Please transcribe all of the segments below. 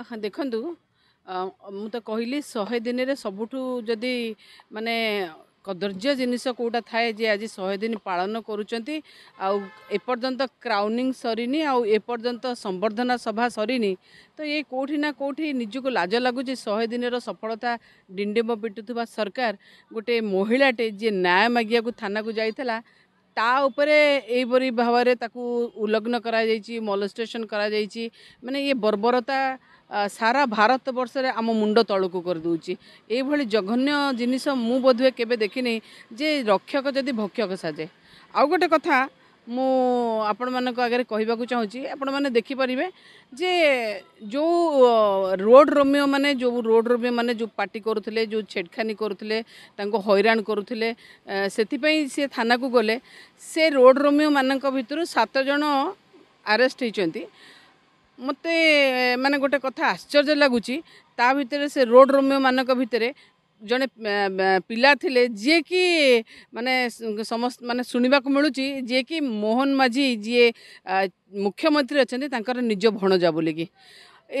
ଦେଖନ୍ତୁ ମୁଁ ତ କହିଲି ଶହେ ଦିନରେ ସବୁଠୁ ଯଦି ମାନେ କଦର୍ଯ୍ୟ ଜିନିଷ କେଉଁଟା ଥାଏ ଯେ ଆଜି ଶହେ ଦିନ ପାଳନ କରୁଛନ୍ତି ଆଉ ଏପର୍ଯ୍ୟନ୍ତ କ୍ରାଉନିଂ ସରିନି ଆଉ ଏପର୍ଯ୍ୟନ୍ତ ସମ୍ବର୍ଦ୍ଧନା ସଭା ସରିନି ତ ଏ କେଉଁଠି ନା କେଉଁଠି ନିଜକୁ ଲାଜ ଲାଗୁଛି ଶହେ ଦିନର ସଫଳତା ଡିଣ୍ଡିମ ପିଟୁଥିବା ସରକାର ଗୋଟିଏ ମହିଳାଟେ ଯିଏ ନ୍ୟାୟ ମାଗିବାକୁ ଥାନାକୁ ଯାଇଥିଲା তা ଉପରେ ଏହିପରି ଭାବରେ ତାକୁ ଉଲ୍ଲଗ୍ନ କରାଯାଇଛି ମଲେଷ୍ଟେସନ୍ କରାଯାଇଛି ମାନେ ଇଏ ବର୍ବରତା ସାରା ଭାରତ ବର୍ଷରେ ଆମ ମୁଣ୍ଡ ତଳକୁ କରିଦେଉଛି ଏଇଭଳି ଜଘନ୍ୟ ଜିନିଷ ମୁଁ ବୋଧହୁଏ କେବେ ଦେଖିନି ଯେ ରକ୍ଷକ ଯଦି ଭକ୍ଷକ ସାଜେ ଆଉ ଗୋଟେ କଥା ମୁଁ ଆପଣମାନଙ୍କ ଆଗରେ କହିବାକୁ ଚାହୁଁଛି ଆପଣମାନେ ଦେଖିପାରିବେ ଯେ ଯେଉଁ ରୋଡ଼ ମାନେ ଯେଉଁ ରୋଡ଼ ମାନେ ଯେଉଁ ପାଟି କରୁଥିଲେ ଯେଉଁ ଛେଡ଼ଖାନି କରୁଥିଲେ ତାଙ୍କୁ ହଇରାଣ କରୁଥିଲେ ସେଥିପାଇଁ ସେ ଥାନାକୁ ଗଲେ ସେ ରୋଡ଼ ମାନଙ୍କ ଭିତରୁ ସାତ ଜଣ ଆରେଷ୍ଟ ହୋଇଛନ୍ତି ମୋତେ ମାନେ ଗୋଟେ କଥା ଆଶ୍ଚର୍ଯ୍ୟ ଲାଗୁଛି ତା ଭିତରେ ସେ ରୋଡ଼ ମାନଙ୍କ ଭିତରେ ଜଣେ ପିଲା ଥିଲେ ଯିଏକି ମାନେ ସମସ୍ତ ମାନେ ଶୁଣିବାକୁ ମିଳୁଛି ଯିଏକି ମୋହନ ମାଝି ଯିଏ ମୁଖ୍ୟମନ୍ତ୍ରୀ ଅଛନ୍ତି ତାଙ୍କର ନିଜ ଭଣଜା ବୋଲିକି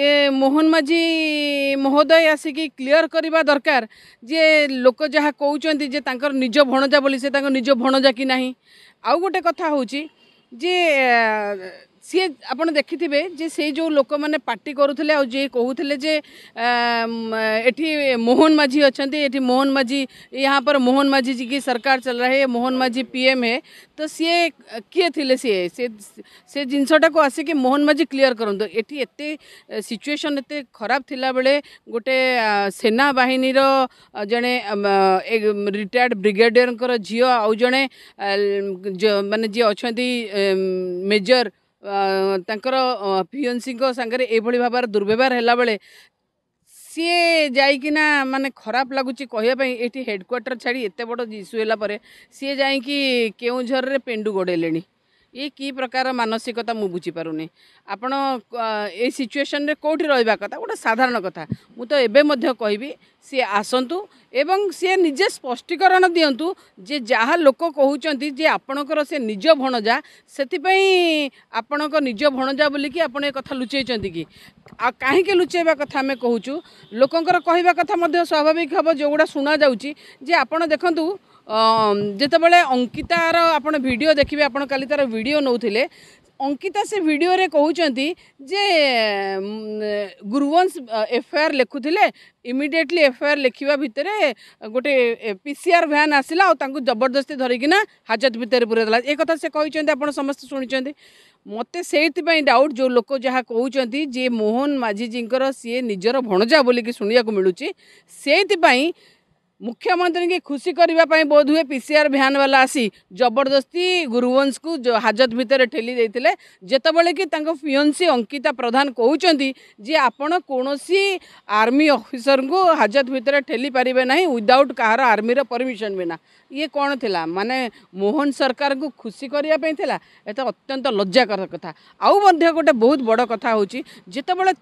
ଏ ମୋହନ ମାଝି ମହୋଦୟ ଆସିକି କ୍ଲିଅର କରିବା ଦରକାର ଯେ ଲୋକ ଯାହା କହୁଛନ୍ତି ଯେ ତାଙ୍କର ନିଜ ଭଣଜା ବୋଲି ସେ ତାଙ୍କ ନିଜ ଭଣଜା କି ନାହିଁ ଆଉ ଗୋଟେ କଥା ହେଉଛି ଯେ सी आप देखिथे से जो लोक मैंने पार्टी करुले आज कहते मोहन माझी अच्छा मोहन माझी यहाँ पर मोहन माझी जी की सरकार चल रहा है मोहन माझी पीएम है तो सीए किए थे सीए से जिनसटा को आसिक मोहन माझी क्लीयर करते सिचुएसन एत खराब थी बेले गोटे सेना बाहन जड़े रिटायर्ड ब्रिगेडियर झी आउ जड़े मानने जी अच्छा मेजर ତାଙ୍କର ଫିଓନ୍ସିଙ୍କ ସାଙ୍ଗରେ ଏଇଭଳି ଭାବରେ ଦୁର୍ବ୍ୟବହାର ହେଲାବେଳେ ସିଏ ଯାଇକିନା ମାନେ ଖରାପ ଲାଗୁଛି କହିବା ପାଇଁ ଏଠି ହେଡ଼କ୍ୱାର୍ଟର ଛାଡ଼ି ଏତେ ବଡ଼ ଇସ୍ୟୁ ହେଲା ପରେ ସିଏ ଯାଇକି କେଉଁଝରରେ ପେଣ୍ଡୁ ଗୋଡ଼େଇଲେଣି ଇଏ କି ପ୍ରକାର ମାନସିକତା ମୁଁ ବୁଝିପାରୁନି ଆପଣ ଏ ସିଚୁଏସନ୍ରେ କେଉଁଠି ରହିବା କଥା ଗୋଟେ ସାଧାରଣ କଥା ମୁଁ ତ ଏବେ ମଧ୍ୟ କହିବି ସିଏ ଆସନ୍ତୁ ଏବଂ ସିଏ ନିଜେ ସ୍ପଷ୍ଟୀକରଣ ଦିଅନ୍ତୁ ଯେ ଯାହା ଲୋକ କହୁଛନ୍ତି ଯେ ଆପଣଙ୍କର ସେ ନିଜ ଭଣଜା ସେଥିପାଇଁ ଆପଣଙ୍କ ନିଜ ଭଣଜା ବୋଲିକି ଆପଣ ଏ କଥା ଲୁଚେଇଛନ୍ତି କି ଆଉ କାହିଁକି ଲୁଚେଇବା କଥା ଆମେ କହୁଛୁ ଲୋକଙ୍କର କହିବା କଥା ମଧ୍ୟ ସ୍ୱାଭାବିକ ହେବ ଯେଉଁଗୁଡ଼ା ଶୁଣାଯାଉଛି ଯେ ଆପଣ ଦେଖନ୍ତୁ ଯେତେବେଳେ ଅଙ୍କିତାର ଆପଣ ଭିଡ଼ିଓ ଦେଖିବେ ଆପଣ କାଲି ତା'ର ଭିଡ଼ିଓ ନେଉଥିଲେ ଅଙ୍କିତା ସେ ଭିଡ଼ିଓରେ କହୁଛନ୍ତି ଯେ ଗୁରୁବଂଶ ଏଫଆଇଆର୍ ଲେଖୁଥିଲେ ଇମିଡ଼ିଏଟଲି ଏଫଆଇଆର୍ ଲେଖିବା ଭିତରେ ଗୋଟେ ପିସିଆର୍ ଭ୍ୟାନ୍ ଆସିଲା ଆଉ ତାଙ୍କୁ ଜବରଦସ୍ତି ଧରିକିନା ହାଜତ ଭିତରେ ପୁରେଇ ଦେଲା ଏ କଥା ସେ କହିଛନ୍ତି ଆପଣ ସମସ୍ତେ ଶୁଣିଛନ୍ତି ମୋତେ ସେଇଥିପାଇଁ ଡାଉଟ୍ ଯେଉଁ ଲୋକ ଯାହା କହୁଛନ୍ତି ଯେ ମୋହନ ମାଝୀଜୀଙ୍କର ସିଏ ନିଜର ଭଣଜା ବୋଲିକି ଶୁଣିବାକୁ ମିଳୁଛି ସେଇଥିପାଇଁ मुख्यमंत्री की खुशी करने बोध हुए पीसीआर भ्यान वाला आसी जबरदस्ती गुरुवंश को जो हाजत भितर ठेली देते जोबले कि पिओनसी अंकिता प्रधान कहते जी आप कौन आर्मी अफिसर को हाजत भितर ठेली पारे ना विदाउट कह आर्मी परमिशन भी ना ये कौन थिला माने मोहन सरकार को खुशी करने अत्यंत लज्जाकर कथ आउ गोटे बहुत बड़ कथा होते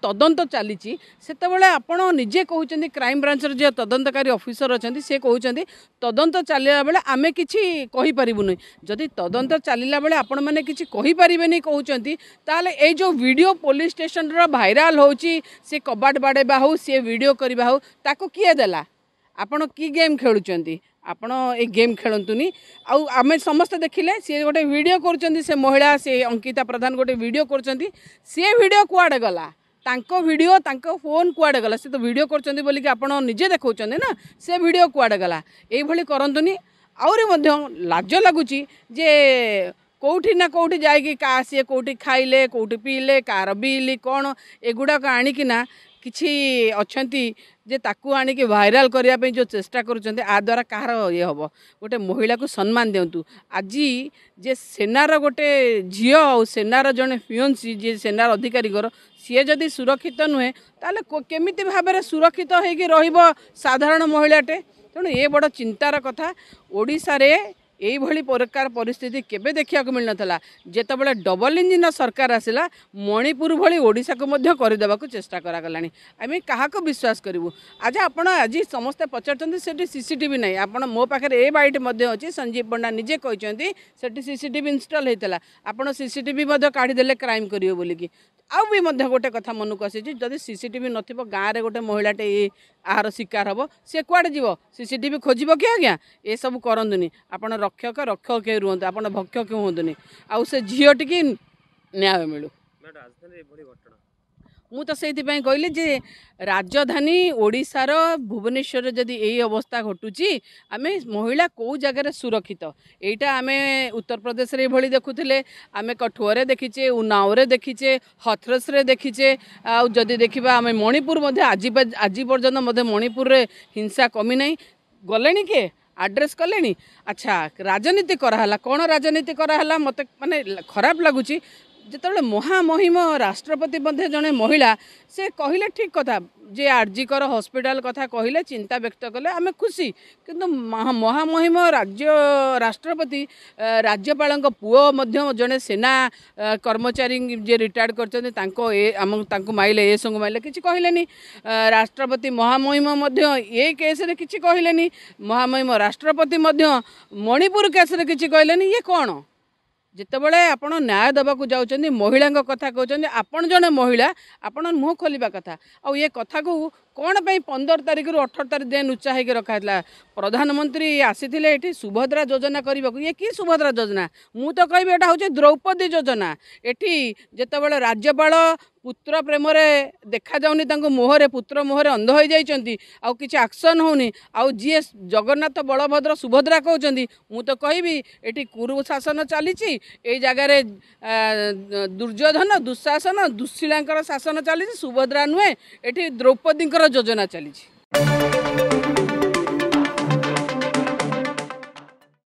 तदंत चली से आपत निजे कहते क्राइम ब्रांच जो अफिसर अच्छा କରିଛନ୍ତି ସେ କହୁଛନ୍ତି ତଦନ୍ତ ଚାଲିଲା ବେଳେ ଆମେ କିଛି କହିପାରିବୁନି ଯଦି ତଦନ୍ତ ଚାଲିଲା ବେଳେ ଆପଣମାନେ କିଛି କହିପାରିବେନି କହୁଛନ୍ତି ତାହେଲେ ଏଇ ଯେଉଁ ଭିଡ଼ିଓ ପୋଲିସ ଷ୍ଟେସନର ଭାଇରାଲ ହେଉଛି ସେ କବାଟ ବାଡ଼େଇବା ହେଉ ସିଏ ଭିଡ଼ିଓ କରିବା ହେଉ ତାକୁ କିଏ ଦେଲା ଆପଣ କି ଗେମ୍ ଖେଳୁଛନ୍ତି ଆପଣ ଏ ଗେମ୍ ଖେଳନ୍ତୁନି ଆଉ ଆମେ ସମସ୍ତେ ଦେଖିଲେ ସିଏ ଗୋଟେ ଭିଡ଼ିଓ କରୁଛନ୍ତି ସେ ମହିଳା ସେ ଅଙ୍କିତା ପ୍ରଧାନ ଗୋଟେ ଭିଡ଼ିଓ କରୁଛନ୍ତି ସିଏ ଭିଡ଼ିଓ କୁଆଡ଼େ ଗଲା ତାଙ୍କ ଭିଡ଼ିଓ ତାଙ୍କ ଫୋନ୍ କୁଆଡ଼େ ଗଲା ସେ ତ ଭିଡ଼ିଓ କରୁଛନ୍ତି ବୋଲିକି ଆପଣ ନିଜେ ଦେଖାଉଛନ୍ତି ନା ସେ ଭିଡ଼ିଓ କୁଆଡ଼େ ଗଲା ଏଇଭଳି କରନ୍ତୁନି ଆହୁରି ମଧ୍ୟ ଲାଜ ଲାଗୁଛି ଯେ କେଉଁଠି ନା କେଉଁଠି ଯାଇକି କାହା ସିଏ କେଉଁଠି ଖାଇଲେ କେଉଁଠି ପିଇଲେ କାହାର ବିଲି କ'ଣ ଏଗୁଡ଼ାକ ଆଣିକିନା କିଛି ଅଛନ୍ତି ଯେ ତାକୁ ଆଣିକି ଭାଇରାଲ୍ କରିବା ପାଇଁ ଯେଉଁ ଚେଷ୍ଟା କରୁଛନ୍ତି ଆ ଦ୍ୱାରା କାହାର ଇଏ ହେବ ଗୋଟେ ମହିଳାକୁ ସମ୍ମାନ ଦିଅନ୍ତୁ ଆଜି ଯେ ସେନାର ଗୋଟେ ଝିଅ ଆଉ ସେନାର ଜଣେ ଫିଓନ୍ସି ଯିଏ ସେନାର ଅଧିକାରୀଙ୍କର ସିଏ ଯଦି ସୁରକ୍ଷିତ ନୁହେଁ ତାହେଲେ କେମିତି ଭାବରେ ସୁରକ୍ଷିତ ହୋଇକି ରହିବ ସାଧାରଣ ମହିଳାଟେ ତେଣୁ ଏ ବଡ଼ ଚିନ୍ତାର କଥା ଓଡ଼ିଶାରେ ଏଇଭଳି ପ୍ରକାର ପରିସ୍ଥିତି କେବେ ଦେଖିବାକୁ ମିଳିନଥିଲା ଯେତେବେଳେ ଡବଲ ଇଞ୍ଜିନ୍ର ସରକାର ଆସିଲା ମଣିପୁର ଭଳି ଓଡ଼ିଶାକୁ ମଧ୍ୟ କରିଦେବାକୁ ଚେଷ୍ଟା କରାଗଲାଣି ଆମେ କାହାକୁ ବିଶ୍ୱାସ କରିବୁ ଆଜି ଆପଣ ଆଜି ସମସ୍ତେ ପଚାରୁଛନ୍ତି ସେଠି ସିସିଟିଭି ନାହିଁ ଆପଣ ମୋ ପାଖରେ ଏ ବାଇଟ୍ ମଧ୍ୟ ଅଛି ସଞ୍ଜୀବ ପଣ୍ଡା ନିଜେ କହିଛନ୍ତି ସେଠି ସିସିଟିଭି ଇନଷ୍ଟଲ୍ ହୋଇଥିଲା ଆପଣ ସିସିଟିଭି ମଧ୍ୟ କାଢ଼ିଦେଲେ କ୍ରାଇମ୍ କରିବେ ବୋଲିକି ଆଉ ବି ମଧ୍ୟ ଗୋଟେ କଥା ମନକୁ ଆସିଛି ଯଦି ସି ସି ଟିଭି ନଥିବ ଗାଁରେ ଗୋଟେ ମହିଳାଟେ ଆହାର ଶିକାର ହେବ ସେ କୁଆଡ଼େ ଯିବ ସି ସି ଟିଭି ଖୋଜିବ କି ଆଜ୍ଞା ଏସବୁ କରନ୍ତୁନି ଆପଣ ରକ୍ଷକ ରକ୍ଷକ ରୁହନ୍ତୁ ଆପଣ ଭକ୍ଷ କେଉଁ ହୁଅନ୍ତୁନି ଆଉ ସେ ଝିଅଟିକି ନ୍ୟାୟ ମିଳୁ ଘଟଣା ମୁଁ ତ ସେଇଥିପାଇଁ କହିଲି ଯେ ରାଜଧାନୀ ଓଡ଼ିଶାର ଭୁବନେଶ୍ୱରରେ ଯଦି ଏଇ ଅବସ୍ଥା ଘଟୁଛି ଆମେ ମହିଳା କେଉଁ ଜାଗାରେ ସୁରକ୍ଷିତ ଏଇଟା ଆମେ ଉତ୍ତରପ୍ରଦେଶରେ ଏଭଳି ଦେଖୁଥିଲେ ଆମେ କଠୁଆରେ ଦେଖିଛେ ଉନାଓରେ ଦେଖିଛେ ହଥ୍ରସରେ ଦେଖିଛେ ଆଉ ଯଦି ଦେଖିବା ଆମେ ମଣିପୁର ମଧ୍ୟ ଆଜି ଆଜି ପର୍ଯ୍ୟନ୍ତ ମଧ୍ୟ ମଣିପୁରରେ ହିଂସା କମିନାହିଁ ଗଲେଣି କିଏ ଆଡ୍ରେସ୍ କଲେଣି ଆଚ୍ଛା ରାଜନୀତି କରାହେଲା କ'ଣ ରାଜନୀତି କରାହେଲା ମୋତେ ମାନେ ଖରାପ ଲାଗୁଛି ଯେତେବେଳେ ମହାମହିମ ରାଷ୍ଟ୍ରପତି ମଧ୍ୟ ଜଣେ ମହିଳା ସେ କହିଲେ ଠିକ୍ କଥା ଯେ ଆର୍ଜିକର ହସ୍ପିଟାଲ କଥା କହିଲେ ଚିନ୍ତା ବ୍ୟକ୍ତ କଲେ ଆମେ ଖୁସି କିନ୍ତୁ ମହାମହିମ ରାଜ୍ୟ ରାଷ୍ଟ୍ରପତି ରାଜ୍ୟପାଳଙ୍କ ପୁଅ ମଧ୍ୟ ଜଣେ ସେନା କର୍ମଚାରୀ ଯିଏ ରିଟାୟାର୍ଡ଼ କରିଛନ୍ତି ତାଙ୍କ ଏ ଆମ ତାଙ୍କୁ ମାଇଲେ ଏ ସବୁ ମାଇଲେ କିଛି କହିଲେନି ରାଷ୍ଟ୍ରପତି ମହାମହିମ ମଧ୍ୟ ଏ କେସ୍ରେ କିଛି କହିଲେନି ମହାମହିମ ରାଷ୍ଟ୍ରପତି ମଧ୍ୟ ମଣିପୁର କେସ୍ରେ କିଛି କହିଲେନି ଇଏ କ'ଣ ଯେତେବେଳେ ଆପଣ ନ୍ୟାୟ ଦେବାକୁ ଯାଉଛନ୍ତି ମହିଳାଙ୍କ କଥା କହୁଛନ୍ତି ଆପଣ ଜଣେ ମହିଳା ଆପଣ ମୁହଁ ଖୋଲିବା କଥା ଆଉ ଏ କଥାକୁ କ'ଣ ପାଇଁ ପନ୍ଦର ତାରିଖରୁ ଅଠର ତାରିଖ ଯାଏଁ ଲୁଚା ହେଇକି ରଖାହେଇଥିଲା ପ୍ରଧାନମନ୍ତ୍ରୀ ଆସିଥିଲେ ଏଠି ସୁଭଦ୍ରା ଯୋଜନା କରିବାକୁ ଇଏ କି ସୁଭଦ୍ରା ଯୋଜନା ମୁଁ ତ କହିବି ଏଇଟା ହେଉଛି ଦ୍ରୌପଦୀ ଯୋଜନା ଏଠି ଯେତେବେଳେ ରାଜ୍ୟପାଳ ପୁତ୍ର ପ୍ରେମରେ ଦେଖାଯାଉନି ତାଙ୍କୁ ମୋହରେ ପୁତ୍ର ମୋହରେ ଅନ୍ଧ ହୋଇଯାଇଛନ୍ତି ଆଉ କିଛି ଆକ୍ସନ୍ ହେଉନି ଆଉ ଯିଏ ଜଗନ୍ନାଥ ବଳଭଦ୍ର ସୁଭଦ୍ରା କହୁଛନ୍ତି ମୁଁ ତ କହିବି ଏଠି କୁରୁଶାସନ ଚାଲିଛି ଏଇ ଜାଗାରେ ଦୁର୍ଯ୍ୟୋଧନ ଦୁଃଶାସନ ଦୁଃଶୀଳାଙ୍କର ଶାସନ ଚାଲିଛି ସୁଭଦ୍ରା ନୁହେଁ ଏଠି ଦ୍ରୌପଦୀଙ୍କର ଯୋଜନା ଚାଲିଛି